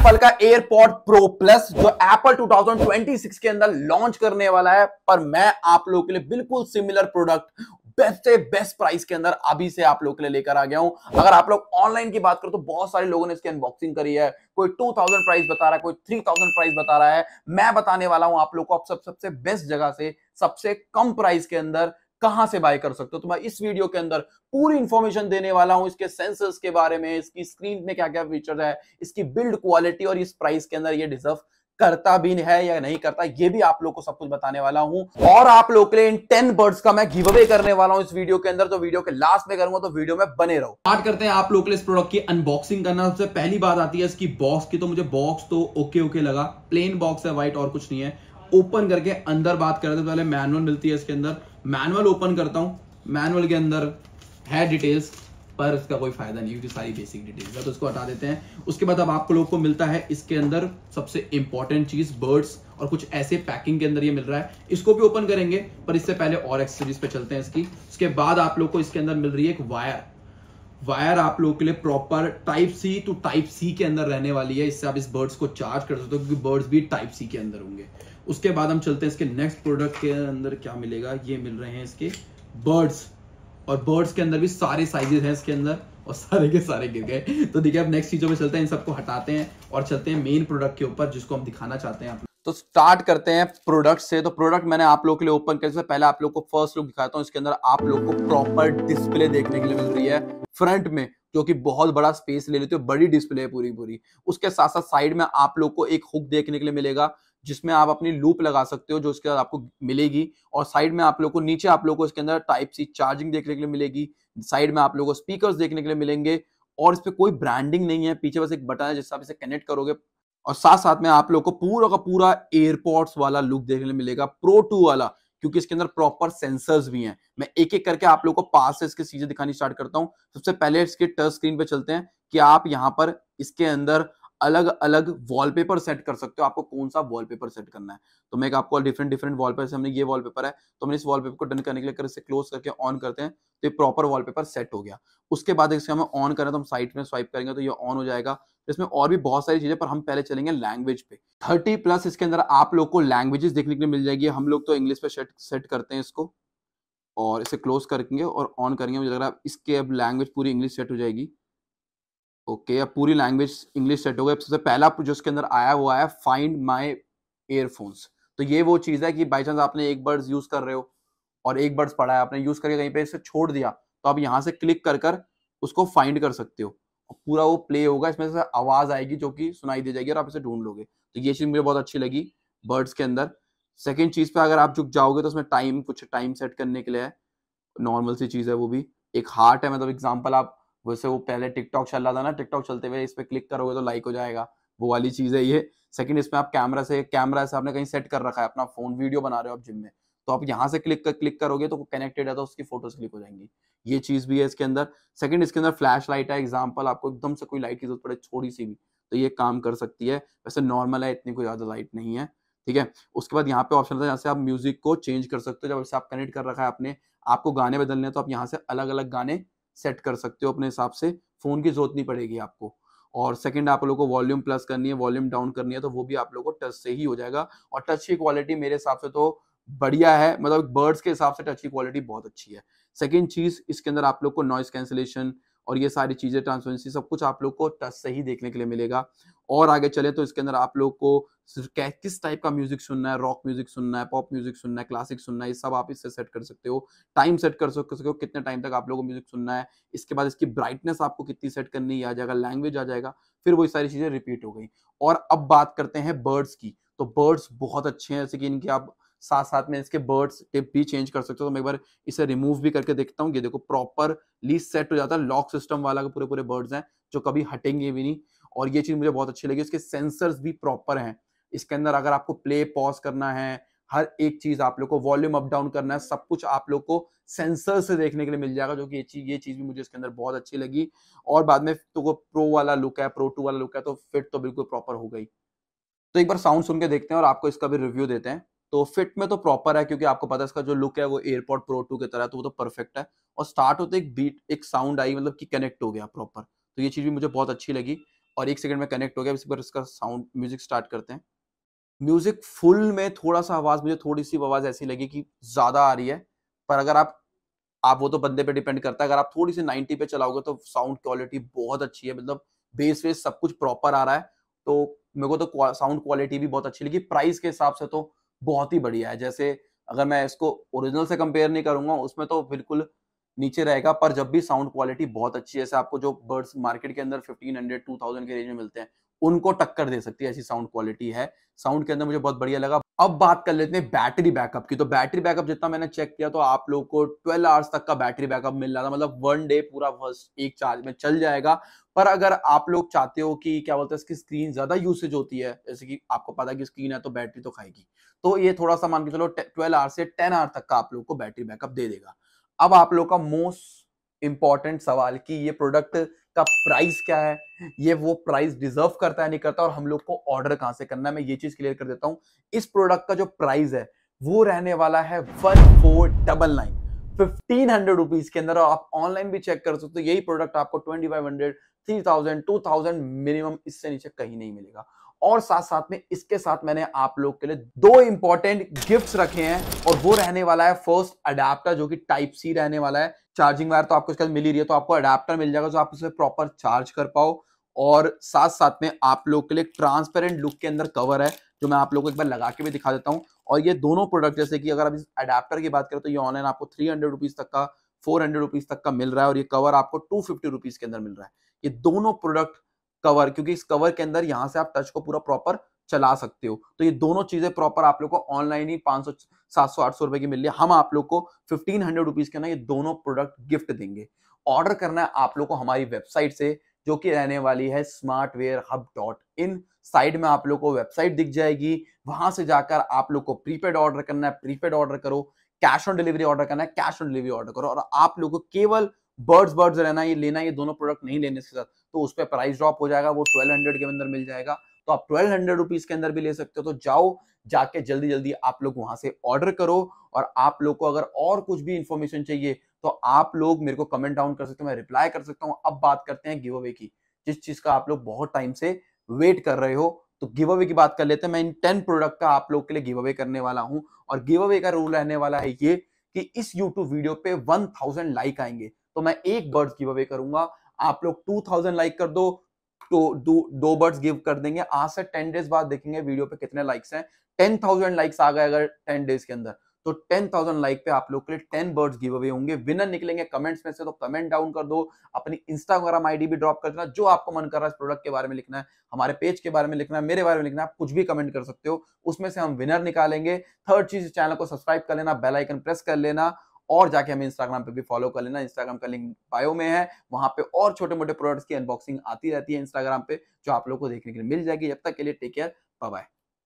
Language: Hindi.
एप्पल का एयरपॉड प्रो प्लस जो एप्पल 2026 के अंदर लॉन्च करने वाला है पर मैं आप लोगों के लिए बिल्कुल सिमिलर प्रोडक्ट बेस्ट से बेस्ट प्राइस के अंदर अभी से आप लोग के लिए लेकर आ गया हूं अगर आप लोग ऑनलाइन की बात करो तो बहुत सारे लोगों ने इसकी अनबॉक्सिंग करी है कोई 2000 प्राइस बता रहा है कोई 3000 प्राइस बता रहा है मैं बताने वाला हूं आप लोग को आप सब सबसे बेस्ट जगह से सबसे कम प्राइस के अंदर कहां से बाय कर सकते हो तो मैं इस वीडियो के अंदर पूरी इंफॉर्मेशन देने वाला हूं इसके सेंसर्स के बारे में इसकी स्क्रीन में क्या क्या फीचर है इसकी बिल्ड क्वालिटी और इस प्राइस के अंदर ये डिजर्व करता भी है या नहीं करता ये भी आप लोग को सब कुछ बताने वाला हूं और आप लोग के लिए इन टेन बर्ड्स का मैं गिव अवे करने वाला हूं इस वीडियो के अंदर तो वीडियो के लास्ट में करूंगा तो वीडियो में बने रहो स्टार्ट करते हैं आप लोग के लिए इस प्रोडक्ट की अनबॉक्सिंग करना सबसे पहली बात आती है इसकी बॉक्स की तो मुझे बॉक्स तो ओके ओके लगा प्लेन बॉक्स है व्हाइट और कुछ नहीं है ओपन करके अंदर बात करते तो पहले मैनुअल मिलती है इसके अंदर मैनुअल ओपन करता हूं मैनुअल के अंदर है डिटेल्स पर इसका कोई फायदा नहीं क्योंकि सारी बेसिक डिटेल्स है तो इसको हटा देते हैं उसके बाद अब आपको लोग को मिलता है इसके अंदर सबसे इंपॉर्टेंट चीज बर्ड्स और कुछ ऐसे पैकिंग के अंदर ये मिल रहा है इसको भी ओपन करेंगे पर इससे पहले और एक्सेसरीज पे चलते हैं इसकी उसके बाद आप लोग को इसके अंदर मिल रही है एक वायर वायर आप लोगों के लिए proper type C to type C के अंदर रहने वाली है इससे आप इस बर्ड्स को चार्ज कर सकते हो क्योंकि बर्ड्स भी टाइप सी के अंदर होंगे उसके बाद हम चलते हैं इसके नेक्स्ट प्रोडक्ट के अंदर क्या मिलेगा ये मिल रहे हैं इसके बर्ड्स और बर्ड्स के अंदर भी सारे साइजेस हैं इसके अंदर और सारे के सारे गिर गए तो देखिए अब नेक्स्ट चीजों में चलते हैं इन सबको हटाते हैं और चलते हैं मेन प्रोडक्ट के ऊपर जिसको हम दिखाना चाहते हैं आप तो स्टार्ट करते हैं प्रोडक्ट से तो प्रोडक्ट मैंने आप लोगों के लिए ओपन कर पहले आप लोग को फर्स्ट लुक दिखाता हूँ इसके अंदर आप लोग को प्रॉपर डिस्प्ले देखने के लिए मिल रही है फ्रंट में जो कि बहुत बड़ा स्पेस ले लेते हो बड़ी डिस्प्ले है पूरी पूरी उसके साथ साथ साइड में आप लोग को एक हुक देखने के लिए मिलेगा जिसमें आप अपनी लूप लगा सकते हो जो उसके बाद आपको मिलेगी और साइड में आप लोग को नीचे आप लोग को इसके अंदर टाइप सी चार्जिंग देखने के लिए मिलेगी साइड में आप लोग को स्पीकर देखने के लिए मिलेंगे और इस पर कोई ब्रांडिंग नहीं है पीछे बस एक बटन है जिससे आप इसे कनेक्ट करोगे और साथ साथ में आप लोग को पूरा का पूरा एयरपोर्ट्स वाला लुक देखने मिलेगा प्रो टू वाला क्योंकि इसके अंदर प्रॉपर सेंसर्स भी हैं मैं एक एक करके आप लोगों को पास से इसके चीजें दिखानी स्टार्ट करता हूँ सबसे पहले इसके टच स्क्रीन पे चलते हैं कि आप यहाँ पर इसके अंदर अलग अलग वॉलपेपर सेट कर सकते हो आपको कौन सा वॉलपेपर सेट करना है तो मैं आपको डिफरेंट डिफरेंट वॉलपेपर से हमने ये वॉलपेपर है तो हमने इस वॉलपेपर को डन करने के लिए कर इसे क्लोज करके ऑन करते हैं तो ये प्रॉपर वॉलपेपर सेट हो गया उसके बाद इसे हमें ऑन करें तो हम साइट में स्वाइप करेंगे तो ये ऑन हो जाएगा इसमें और भी बहुत सारी चीजें पर हम पहले चलेंगे लैंग्वेज पे थर्टी प्लस इसके अंदर आप लोग को लैंग्वेजेस देखने के लिए मिल जाएगी हम लोग तो इंग्लिश पे सेट सेट करते हैं इसको और इसे क्लोज करेंगे और ऑन करेंगे मुझे लग रहा है इसके अब लैंग्वेज पूरी इंग्लिश सेट हो जाएगी ओके okay, अब पूरी लैंग्वेज इंग्लिश सेट हो गई सबसे पहला जो उसके अंदर आया वो आया फाइंड माई एयरफोन्स तो ये वो चीज़ है कि बाई चांस आपने एक बर्ड्स यूज़ कर रहे हो और एक बर्ड्स पढ़ा है आपने यूज़ करके कहीं पे इसे छोड़ दिया तो आप यहाँ से क्लिक कर कर उसको फाइंड कर सकते हो और पूरा वो प्ले होगा इसमें से आवाज़ आएगी जो कि सुनाई दी जाएगी और आप इसे ढूंढ लोगे तो ये चीज़ मुझे बहुत अच्छी लगी बर्ड्स के अंदर सेकेंड चीज़ पर अगर आप झुक जाओगे तो उसमें टाइम कुछ टाइम सेट करने के लिए है नॉर्मल सी चीज़ है वो भी एक हार्ट है मतलब एग्जाम्पल आप वैसे वो पहले टिकटॉक चल रहा था ना टिकटॉक चलते हुए इस पर क्लिक करोगे तो लाइक हो जाएगा वो वाली चीज़ है ये सेकंड इसमें आप कैमरा से कैमरा से आपने कहीं सेट कर रखा है अपना फोन वीडियो बना रहे हो आप जिम में तो आप यहाँ से क्लिक कर क्लिक करोगे तो कनेक्टेड है तो उसकी फोटोज क्लिक हो जाएंगी ये चीज़ भी है इसके अंदर सेकंड इसके अंदर फ्लैश लाइट है एग्जाम्पल आपको एकदम से कोई लाइट की जरूरत पड़े छोटी सी भी तो ये काम कर सकती है वैसे नॉर्मल है इतनी कोई ज़्यादा लाइट नहीं है ठीक है उसके बाद यहाँ पे ऑप्शन आता है जहाँ से आप म्यूजिक को चेंज कर सकते हो जब से आप कनेक्ट कर रखा है आपने आपको गाने बदलने हैं तो आप यहाँ से अलग अलग गाने सेट कर सकते हो अपने हिसाब से फ़ोन की ज़रूरत नहीं पड़ेगी आपको और सेकंड आप लोगों को वॉल्यूम प्लस करनी है वॉल्यूम डाउन करनी है तो वो भी आप लोगों को टच से ही हो जाएगा और टच की क्वालिटी मेरे हिसाब से तो बढ़िया है मतलब बर्ड्स के हिसाब से टच की क्वालिटी बहुत अच्छी है सेकेंड चीज़ इसके अंदर आप लोग को नॉइस कैंसिलेशन और ये सारी चीज़ें ट्रांसपेरेंसी सब कुछ आप लोग को टच से ही देखने के लिए मिलेगा और आगे चले तो इसके अंदर आप लोग को किस टाइप का म्यूजिक सुनना है रॉक म्यूजिक सुनना है पॉप म्यूजिक सुनना है क्लासिक सुनना है ये सब आप इससे सेट कर सकते हो टाइम सेट कर सकते हो कितने टाइम तक आप लोगों को म्यूजिक सुनना है इसके बाद इसकी ब्राइटनेस आपको कितनी सेट करनी है आ जाएगा लैंग्वेज आ जाएगा फिर वो सारी चीज़ें रिपीट हो गई और अब बात करते हैं बर्ड्स की तो बर्ड्स बहुत अच्छे हैं जैसे कि इनकी आप साथ साथ में इसके बर्ड्स टिप भी चेंज कर सकते हो तो मैं एक बार इसे रिमूव भी करके देखता हूँ ये देखो प्रॉपरली सेट हो जाता है लॉक सिस्टम वाला पूरे पूरे बर्ड्स हैं जो कभी हटेंगे भी नहीं और ये चीज़ मुझे बहुत अच्छी लगी उसके सेंसर्स भी प्रॉपर हैं इसके अंदर अगर आपको प्ले पॉज करना है हर एक चीज़ आप लोग को वॉल्यूम अप डाउन करना है सब कुछ आप लोग को सेंसर से देखने के लिए मिल जाएगा जो कि ये चीज़ ये चीज़ भी मुझे इसके अंदर बहुत अच्छी लगी और बाद में तो वो प्रो वाला लुक है प्रो टू वाला लुक है तो फिट तो बिल्कुल प्रॉपर हो गई तो एक बार साउंड सुन के देखते हैं और आपको इसका भी रिव्यू देते हैं तो फिट में तो प्रॉपर है क्योंकि आपको पता है इसका जो लुक है वो एयरपोर्ट प्रो टू की तरह तो वो तो परफेक्ट है और स्टार्ट होते एक बीट एक साउंड आई मतलब कि कनेक्ट हो गया प्रॉपर तो ये चीज़ भी मुझे बहुत अच्छी लगी और एक सेकंड में कनेक्ट हो गया इस पर इसका साउंड म्यूजिक स्टार्ट करते हैं म्यूजिक फुल में थोड़ा सा आवाज़ मुझे थोड़ी सी आवाज़ ऐसी लगी कि ज़्यादा आ रही है पर अगर आप आप वो तो बंदे पे डिपेंड करता है अगर आप थोड़ी सी नाइनटी पे चलाओगे तो साउंड क्वालिटी बहुत अच्छी है मतलब बेस वेस सब कुछ प्रॉपर आ रहा है तो मेरे को तो साउंड क्वालिटी भी बहुत अच्छी लगी प्राइस के हिसाब से तो बहुत ही बढ़िया है जैसे अगर मैं इसको ओरिजिनल से कंपेयर नहीं करूंगा उसमें तो बिल्कुल नीचे रहेगा पर जब भी साउंड क्वालिटी बहुत अच्छी है जैसे आपको जो बर्ड्स मार्केट के अंदर टू थाउजेंड के रेंज में मिलते हैं उनको टक्कर दे सकती है ऐसी साउंड क्वालिटी है साउंड के अंदर मुझे बहुत बढ़िया लगा अब बात कर लेते हैं बैटरी बैकअप की तो बैटरी बैकअप जितना मैंने चेक किया तो आप लोग को 12 आवर्स तक का बैटरी बैकअप मिल रहा था मतलब वन डे पूरा फर्स्ट एक चार्ज में चल जाएगा पर अगर आप लोग चाहते हो कि क्या बोलते हैं इसकी स्क्रीन ज्यादा यूसेज होती है जैसे कि आपको पता है कि स्क्रीन है तो बैटरी तो खाएगी तो ये थोड़ा सा मान के चलो ट्वेल्व आवर से टेन आवर तक का आप लोग को बैटरी बैकअप दे देगा अब आप लोग का मोस्ट इम्पॉर्टेंट सवाल कि ये प्रोडक्ट का प्राइस क्या है ये वो प्राइस डिजर्व करता है नहीं करता और हम लोग को ऑर्डर कहां से करना है मैं ये चीज क्लियर कर देता हूं इस प्रोडक्ट का जो प्राइस है वो रहने वाला है one four double nine fifteen hundred rupees के अंदर आप ऑनलाइन भी चेक कर सकते हो यही प्रोडक्ट आपको twenty five hundred three thousand two thousand minimum इससे नीचे कहीं नहीं मिलेगा और साथ साथ में इसके साथ मैंने आप लोग के लिए दो इंपॉर्टेंट गिफ्ट्स रखे हैं और वो रहने वाला है फर्स्ट अडेप्टर जो कि टाइप सी रहने वाला है चार्जिंग वायर तो आपको इसके मिल ही रही है तो आपको अडेप्टर मिल जाएगा जो आप उसमें प्रॉपर चार्ज कर पाओ और साथ साथ में आप लोग के लिए ट्रांसपेरेंट लुक के अंदर कवर है जो मैं आप लोग को एक बार लगा के भी दिखा देता हूँ और ये दोनों प्रोडक्ट जैसे कि अगर आप इस अडेप्टर की बात करें तो ये ऑनलाइन आपको थ्री हंड्रेड रुपीज तक का फोर हंड्रेड रुपीज तक का मिल रहा है और ये कवर आपको टू फिफ्टी रुपीज के अंदर मिल रहा है ये दोनों प्रोडक्ट कवर क्योंकि इस कवर के अंदर यहाँ से आप टच को पूरा प्रॉपर चला सकते हो तो ये दोनों चीजें प्रॉपर आप लोग को ऑनलाइन ही पांच सौ सात सौ आठ सौ रुपए की मिल रही है हम आप लोग को फिफ्टीन हंड्रेड रुपीज के ना ये दोनों प्रोडक्ट गिफ्ट देंगे ऑर्डर करना है आप लोग को हमारी वेबसाइट से जो कि रहने वाली है smart wear hub dot in side में आप लोग को वेबसाइट दिख जाएगी वहां से जाकर आप लोग को प्रीपेड ऑर्डर करना है प्रीपेड ऑर्डर करो कैश ऑन डिलीवरी ऑर्डर करना है कैश ऑन डिलीवरी ऑर्डर करो और आप लोग को केवल बर्ड्स बर्ड्स रहना ये लेना ये दोनों प्रोडक्ट नहीं लेने के साथ तो उस पर प्राइस ड्रॉप हो जाएगा वो ट्वेल्व हंड्रेड के अंदर मिल जाएगा तो आप ट्वेल्व हंड्रेड रुपीज के अंदर भी ले सकते हो तो जाओ जाके जल्दी जल्दी आप लोग वहां से ऑर्डर करो और आप लोग को अगर और कुछ भी इंफॉर्मेशन चाहिए तो आप लोग मेरे को कमेंट डाउन कर सकते हो मैं रिप्लाई कर सकता हूँ अब बात करते हैं गिव अवे की जिस चीज का आप लोग बहुत टाइम से वेट कर रहे हो तो गिव अवे की बात कर लेते हैं मैं इन टेन प्रोडक्ट का आप लोग के लिए गिव अवे करने वाला हूँ और गिव अवे का रूल रहने वाला है ये कि इस यूट्यूब वीडियो पे वन थाउजेंड लाइक आएंगे तो मैं एक बर्ड्स गिव अवे करूंगा आप लोग टू थाउजेंड लाइक कर दो तो दो बर्ड्स गिव कर देंगे आज से टेन डेज बाद देखेंगे वीडियो पे कितने लाइक्स हैं टेन थाउजेंड लाइक्स आ गए अगर टेन डेज के अंदर तो टेन थाउजेंड लाइक पे आप लोग के लिए टेन बर्ड्स गिव अवे होंगे विनर निकलेंगे कमेंट्स में से तो कमेंट डाउन कर दो अपनी इंस्टाग्राम आईडी भी ड्रॉप कर देना जो आपको मन कर रहा है इस प्रोडक्ट के बारे में लिखना है हमारे पेज के बारे में लिखना है मेरे बारे में लिखना है कुछ भी कमेंट कर सकते हो उसमें से हम विनर निकालेंगे थर्ड चीज चैनल को सब्सक्राइब कर लेना बेलाइकन प्रेस कर लेना और जाके हमें इंस्टाग्राम पे भी फॉलो कर लेना इंस्टाग्राम का लिंक बायो में है वहां पे और छोटे मोटे प्रोडक्ट्स की अनबॉक्सिंग आती रहती है इंस्टाग्राम पे जो आप लोग को देखने के लिए मिल जाएगी जब तक के लिए टेक केयर बाय